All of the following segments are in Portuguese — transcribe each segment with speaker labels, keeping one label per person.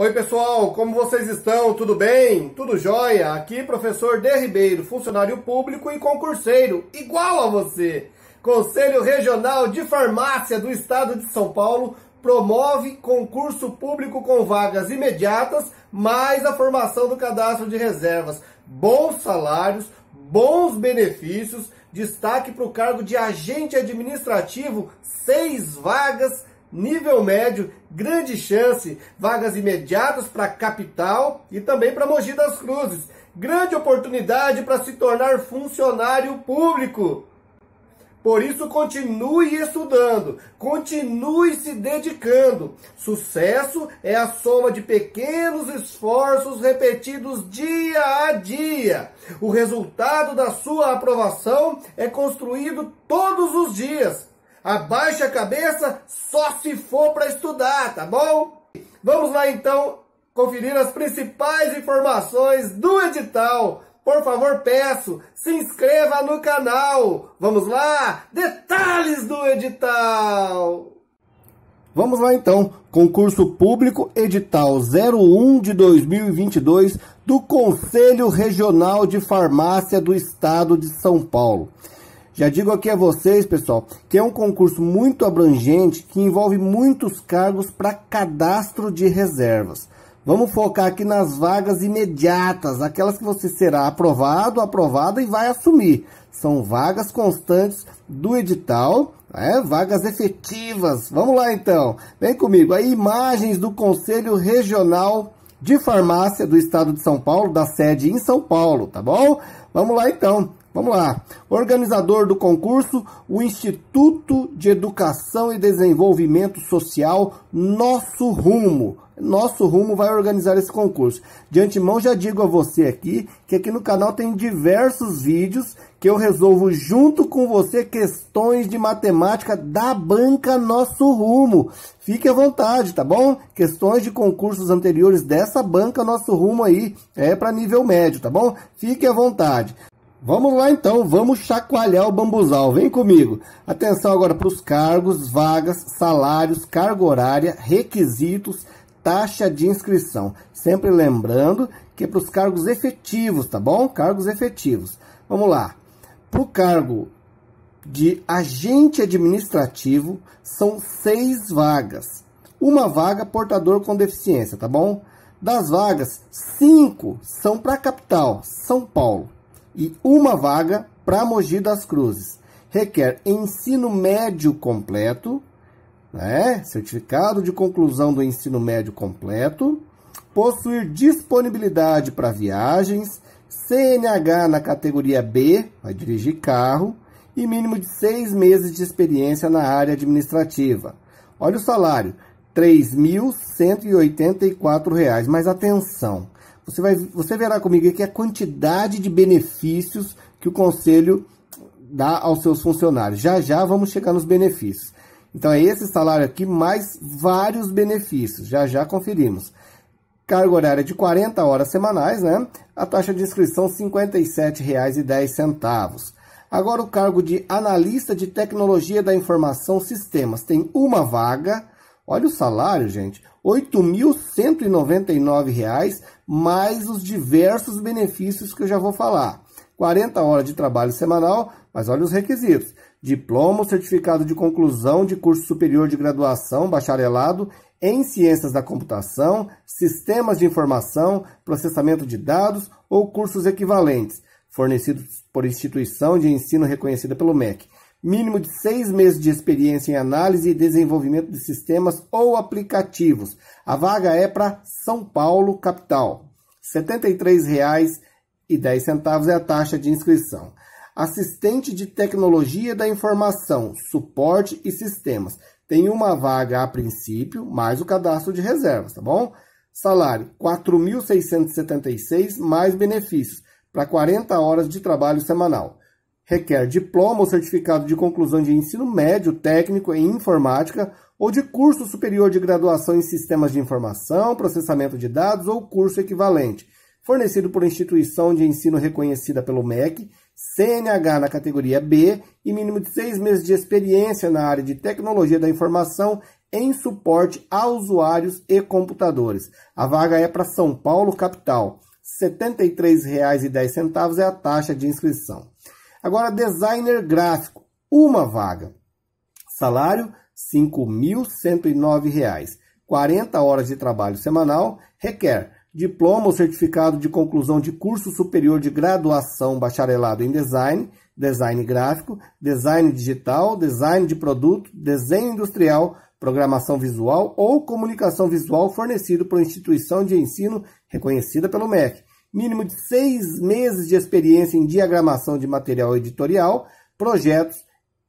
Speaker 1: Oi pessoal, como vocês estão? Tudo bem? Tudo jóia? Aqui professor De Ribeiro, funcionário público e concurseiro, igual a você. Conselho Regional de Farmácia do Estado de São Paulo promove concurso público com vagas imediatas, mais a formação do cadastro de reservas. Bons salários, bons benefícios, destaque para o cargo de agente administrativo, seis vagas nível médio, grande chance, vagas imediatas para capital e também para Mogi das Cruzes. Grande oportunidade para se tornar funcionário público. Por isso, continue estudando, continue se dedicando. Sucesso é a soma de pequenos esforços repetidos dia a dia. O resultado da sua aprovação é construído todos os dias. Abaixa a cabeça só se for para estudar, tá bom? Vamos lá então conferir as principais informações do edital. Por favor, peço, se inscreva no canal. Vamos lá? Detalhes do edital. Vamos lá então, concurso público edital 01 de 2022 do Conselho Regional de Farmácia do Estado de São Paulo. Já digo aqui a vocês, pessoal, que é um concurso muito abrangente que envolve muitos cargos para cadastro de reservas. Vamos focar aqui nas vagas imediatas, aquelas que você será aprovado, aprovada e vai assumir. São vagas constantes do edital, é, vagas efetivas. Vamos lá então, vem comigo. Aí, imagens do Conselho Regional de Farmácia do Estado de São Paulo, da sede em São Paulo, tá bom? Vamos lá então. Vamos lá. Organizador do concurso, o Instituto de Educação e Desenvolvimento Social Nosso Rumo. Nosso Rumo vai organizar esse concurso. De antemão já digo a você aqui que aqui no canal tem diversos vídeos que eu resolvo junto com você questões de matemática da banca Nosso Rumo. Fique à vontade, tá bom? Questões de concursos anteriores dessa banca Nosso Rumo aí é para nível médio, tá bom? Fique à vontade. Vamos lá então, vamos chacoalhar o bambuzal. Vem comigo. Atenção agora para os cargos, vagas, salários, carga horária, requisitos, taxa de inscrição. Sempre lembrando que é para os cargos efetivos, tá bom? Cargos efetivos. Vamos lá. Para o cargo de agente administrativo, são seis vagas. Uma vaga portador com deficiência, tá bom? Das vagas, cinco são para a capital, São Paulo e uma vaga para Mogi das Cruzes. Requer ensino médio completo, né? certificado de conclusão do ensino médio completo, possuir disponibilidade para viagens, CNH na categoria B, vai dirigir carro, e mínimo de seis meses de experiência na área administrativa. Olha o salário, R$ 3.184, mas atenção, você, vai, você verá comigo aqui a quantidade de benefícios que o conselho dá aos seus funcionários. Já já vamos chegar nos benefícios. Então é esse salário aqui mais vários benefícios. Já já conferimos. Carga horária de 40 horas semanais, né? A taxa de inscrição R$ 57,10. Agora o cargo de analista de tecnologia da informação sistemas tem uma vaga. Olha o salário, gente. R$ 8.199, mais os diversos benefícios que eu já vou falar. 40 horas de trabalho semanal, mas olha os requisitos. Diploma, ou certificado de conclusão de curso superior de graduação, bacharelado em ciências da computação, sistemas de informação, processamento de dados ou cursos equivalentes, fornecidos por instituição de ensino reconhecida pelo MEC mínimo de seis meses de experiência em análise e desenvolvimento de sistemas ou aplicativos. A vaga é para São Paulo, capital. R$ 73,10 é a taxa de inscrição. Assistente de Tecnologia da Informação, Suporte e Sistemas. Tem uma vaga a princípio, mais o cadastro de reservas, tá bom? Salário 4.676 mais benefícios para 40 horas de trabalho semanal requer diploma ou certificado de conclusão de ensino médio técnico em informática ou de curso superior de graduação em sistemas de informação, processamento de dados ou curso equivalente, fornecido por instituição de ensino reconhecida pelo MEC, CNH na categoria B e mínimo de seis meses de experiência na área de tecnologia da informação em suporte a usuários e computadores. A vaga é para São Paulo, capital. R$ 73,10 é a taxa de inscrição. Agora, designer gráfico, uma vaga. Salário, R$ 5.109. 40 horas de trabalho semanal. Requer diploma ou certificado de conclusão de curso superior de graduação bacharelado em design, design gráfico, design digital, design de produto, desenho industrial, programação visual ou comunicação visual fornecido por instituição de ensino reconhecida pelo MEC mínimo de seis meses de experiência em diagramação de material editorial, projetos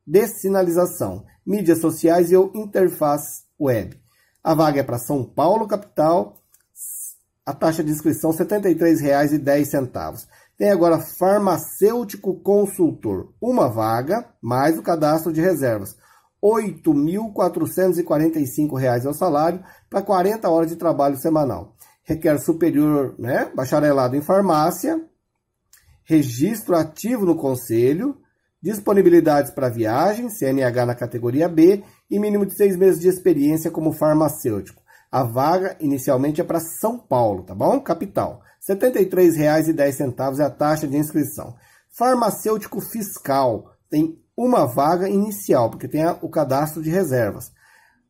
Speaker 1: de sinalização, mídias sociais e ou interface web. A vaga é para São Paulo, capital. A taxa de inscrição R$ 73,10. Tem agora farmacêutico consultor. Uma vaga, mais o cadastro de reservas. R$ 8.445 é o salário para 40 horas de trabalho semanal requer superior, né, bacharelado em farmácia, registro ativo no conselho, disponibilidades para viagem, CNH na categoria B e mínimo de seis meses de experiência como farmacêutico. A vaga inicialmente é para São Paulo, tá bom? Capital. R$ 73,10 é a taxa de inscrição. Farmacêutico fiscal tem uma vaga inicial, porque tem o cadastro de reservas.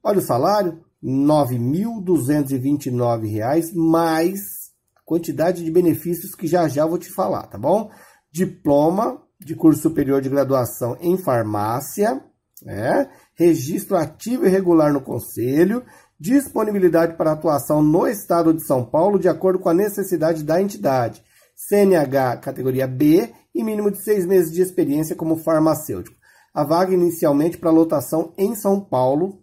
Speaker 1: Olha o salário, 9.229 reais mais a quantidade de benefícios que já já vou te falar, tá bom? Diploma de curso superior de graduação em farmácia, né? registro ativo e regular no conselho, disponibilidade para atuação no estado de São Paulo de acordo com a necessidade da entidade, CNH categoria B e mínimo de seis meses de experiência como farmacêutico. A vaga inicialmente para lotação em São Paulo,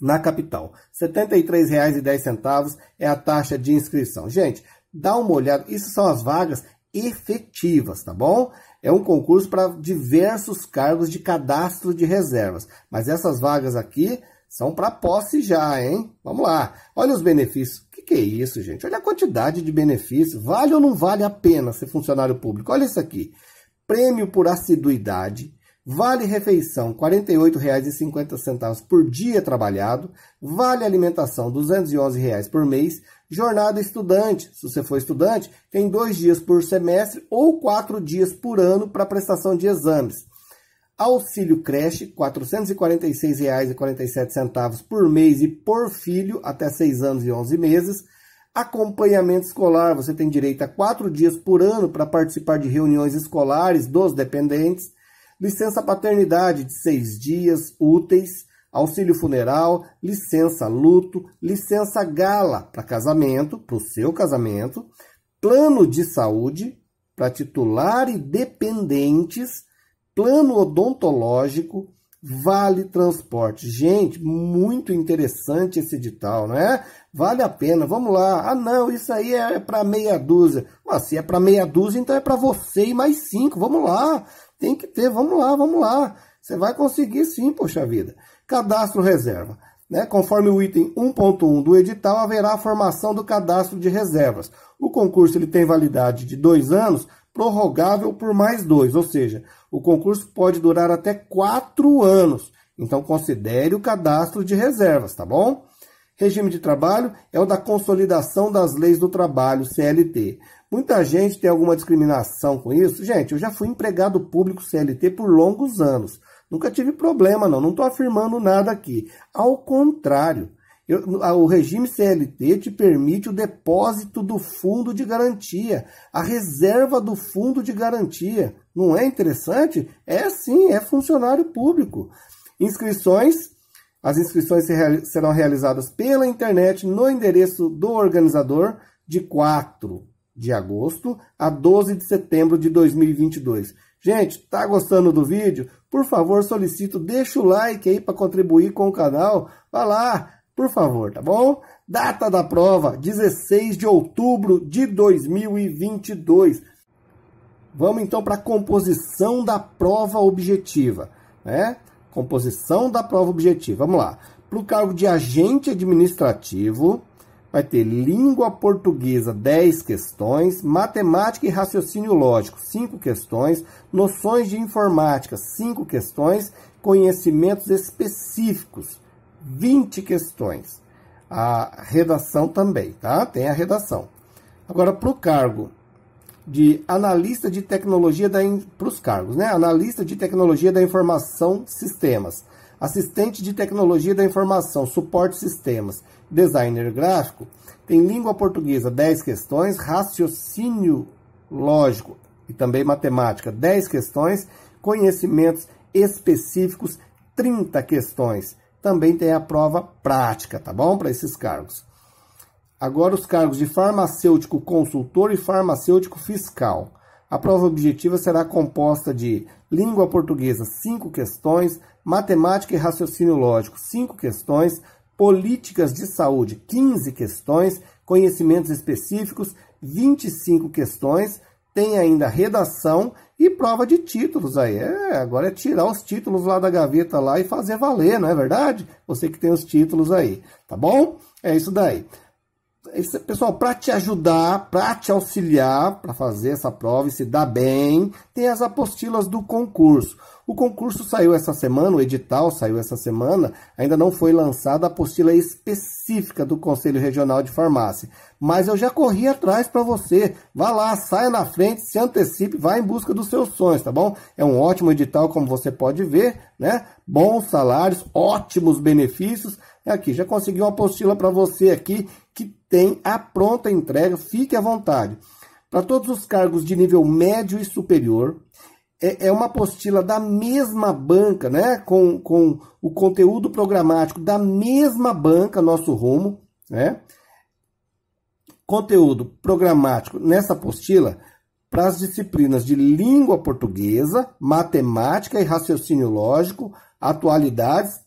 Speaker 1: na capital. R$ 73,10 é a taxa de inscrição. Gente, dá uma olhada, isso são as vagas efetivas, tá bom? É um concurso para diversos cargos de cadastro de reservas, mas essas vagas aqui são para posse já, hein? Vamos lá. Olha os benefícios. O que, que é isso, gente? Olha a quantidade de benefícios. Vale ou não vale a pena ser funcionário público? Olha isso aqui. Prêmio por assiduidade, Vale refeição R$ 48,50 por dia trabalhado, vale alimentação R$ 211,00 por mês, jornada estudante, se você for estudante, tem dois dias por semestre ou quatro dias por ano para prestação de exames. Auxílio creche, R$ 446,47 por mês e por filho até 6 anos e 11 meses. Acompanhamento escolar, você tem direito a quatro dias por ano para participar de reuniões escolares dos dependentes licença paternidade de seis dias úteis, auxílio funeral, licença luto, licença gala para casamento, para o seu casamento, plano de saúde para titular e dependentes, plano odontológico, Vale Transporte. Gente, muito interessante esse edital, não é? Vale a pena. Vamos lá. Ah, não, isso aí é para meia dúzia. Mas se é para meia dúzia, então é para você e mais cinco. Vamos lá. Tem que ter, vamos lá, vamos lá. Você vai conseguir sim, poxa vida. Cadastro reserva. Né? Conforme o item 1.1 do edital, haverá a formação do cadastro de reservas. O concurso ele tem validade de dois anos, prorrogável por mais dois, ou seja, o concurso pode durar até quatro anos. Então, considere o cadastro de reservas, tá bom? Regime de trabalho é o da consolidação das leis do trabalho, CLT. Muita gente tem alguma discriminação com isso. Gente, eu já fui empregado público CLT por longos anos. Nunca tive problema, não. Não estou afirmando nada aqui. Ao contrário, eu, o regime CLT te permite o depósito do fundo de garantia, a reserva do fundo de garantia. Não é interessante? É sim, é funcionário público. Inscrições. As inscrições serão realizadas pela internet no endereço do organizador de 4 de agosto a 12 de setembro de 2022. Gente, tá gostando do vídeo? Por favor, solicito, deixa o like aí para contribuir com o canal. Vá lá, por favor, tá bom? Data da prova, 16 de outubro de 2022. Vamos então para a composição da prova objetiva, né? Composição da prova objetiva. Vamos lá. Para o cargo de agente administrativo, vai ter língua portuguesa 10 questões, matemática e raciocínio lógico 5 questões, noções de informática 5 questões, conhecimentos específicos 20 questões. A redação também, tá? Tem a redação. Agora para o cargo de analista de tecnologia da para os cargos, né? Analista de tecnologia da informação sistemas assistente de tecnologia da informação, suporte sistemas, designer gráfico, tem língua portuguesa 10 questões, raciocínio lógico e também matemática 10 questões, conhecimentos específicos 30 questões. Também tem a prova prática, tá bom? Para esses cargos. Agora os cargos de farmacêutico consultor e farmacêutico fiscal. A prova objetiva será composta de língua portuguesa 5 questões, matemática e raciocínio lógico, 5 questões, políticas de saúde, 15 questões, conhecimentos específicos, 25 questões, tem ainda redação e prova de títulos aí. É, agora é tirar os títulos lá da gaveta lá e fazer valer, não é verdade? Você que tem os títulos aí, tá bom? É isso daí pessoal, para te ajudar, para te auxiliar, para fazer essa prova e se dar bem, tem as apostilas do concurso. O concurso saiu essa semana, o edital saiu essa semana, ainda não foi lançada a apostila específica do Conselho Regional de Farmácia. Mas eu já corri atrás para você. Vá lá, saia na frente, se antecipe, vá em busca dos seus sonhos, tá bom? É um ótimo edital, como você pode ver, né? Bons salários, ótimos benefícios é aqui, já consegui uma apostila para você aqui que tem a pronta entrega, fique à vontade. Para todos os cargos de nível médio e superior, é, é, uma apostila da mesma banca, né? Com, com o conteúdo programático da mesma banca, nosso rumo, né? Conteúdo programático nessa apostila para as disciplinas de língua portuguesa, matemática e raciocínio lógico, atualidades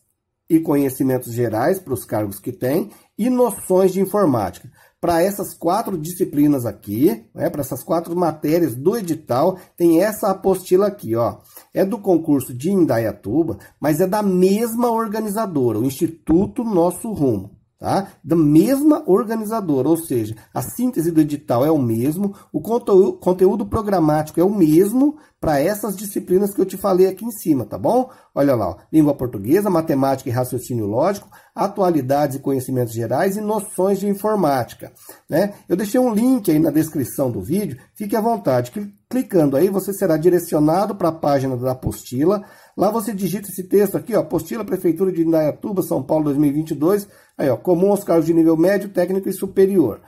Speaker 1: e conhecimentos gerais para os cargos que tem e noções de informática. Para essas quatro disciplinas aqui, né, para essas quatro matérias do edital, tem essa apostila aqui, ó. É do concurso de Indaiatuba, mas é da mesma organizadora, o Instituto Nosso Rumo. Tá? Da mesma organizadora, ou seja, a síntese do edital é o mesmo, o conteúdo, conteúdo programático é o mesmo para essas disciplinas que eu te falei aqui em cima, tá bom? Olha lá, ó, língua portuguesa, matemática e raciocínio lógico, atualidades e conhecimentos gerais e noções de informática. Né? Eu deixei um link aí na descrição do vídeo, fique à vontade, clicando aí você será direcionado para a página da apostila, Lá você digita esse texto aqui, ó, apostila Prefeitura de Indaiatuba, São Paulo 2022. Aí, ó, comum aos cargos de nível médio, técnico e superior.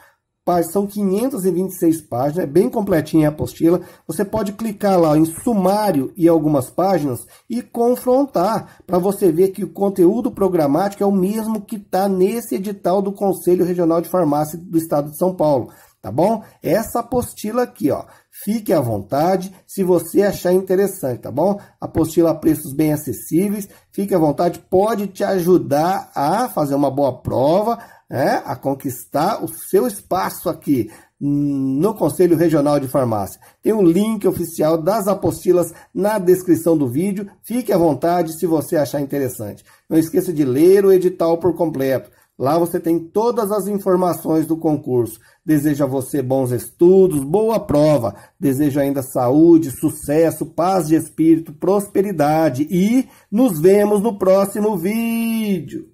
Speaker 1: São 526 páginas, é bem completinha a apostila. Você pode clicar lá em sumário e algumas páginas e confrontar para você ver que o conteúdo programático é o mesmo que está nesse edital do Conselho Regional de Farmácia do Estado de São Paulo tá bom? Essa apostila aqui, ó, Fique à vontade se você achar interessante, tá bom? Apostila a preços bem acessíveis. Fique à vontade, pode te ajudar a fazer uma boa prova, né? a conquistar o seu espaço aqui hum, no Conselho Regional de Farmácia. Tem um link oficial das apostilas na descrição do vídeo. Fique à vontade se você achar interessante. Não esqueça de ler o edital por completo. Lá você tem todas as informações do concurso. Desejo a você bons estudos, boa prova. Desejo ainda saúde, sucesso, paz de espírito, prosperidade. E nos vemos no próximo vídeo.